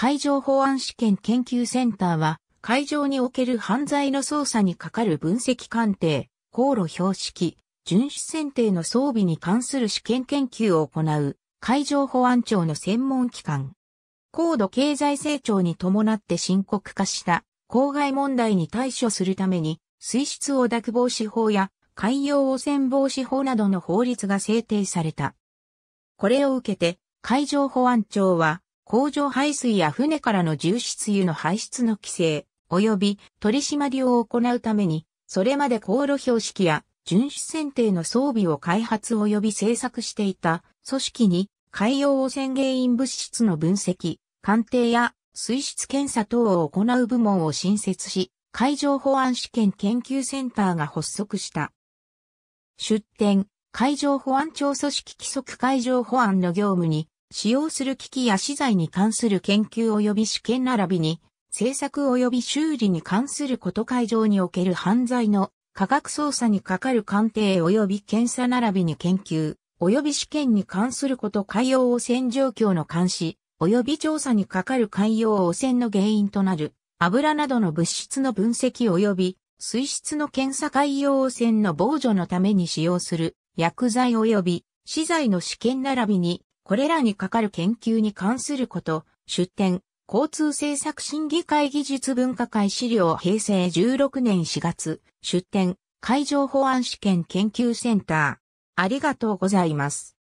海上保安試験研究センターは、海上における犯罪の捜査に係る分析鑑定、航路標識、巡視船艇の装備に関する試験研究を行う、海上保安庁の専門機関。高度経済成長に伴って深刻化した公害問題に対処するために、水質汚濁防止法や海洋汚染防止法などの法律が制定された。これを受けて、海上保安庁は、工場排水や船からの重湿油の排出の規制、及び取締りを行うために、それまで航路標識や巡視選定の装備を開発及び制作していた組織に海洋汚染原因物質の分析、鑑定や水質検査等を行う部門を新設し、海上保安試験研究センターが発足した。出展、海上保安庁組織規則海上保安の業務に使用する機器や資材に関する研究及び試験並びに、製作及び修理に関すること会場における犯罪の科学捜査にかかる鑑定及び検査並びに研究、及び試験に関すること海洋汚染状況の監視、及び調査にかかる海洋汚染の原因となる油などの物質の分析及び水質の検査海洋汚染の防除のために使用する薬剤及び資材の試験並びにこれらにかかる研究に関すること、出展、交通政策審議会技術分科会資料平成16年4月、出展、海上保安試験研究センター。ありがとうございます。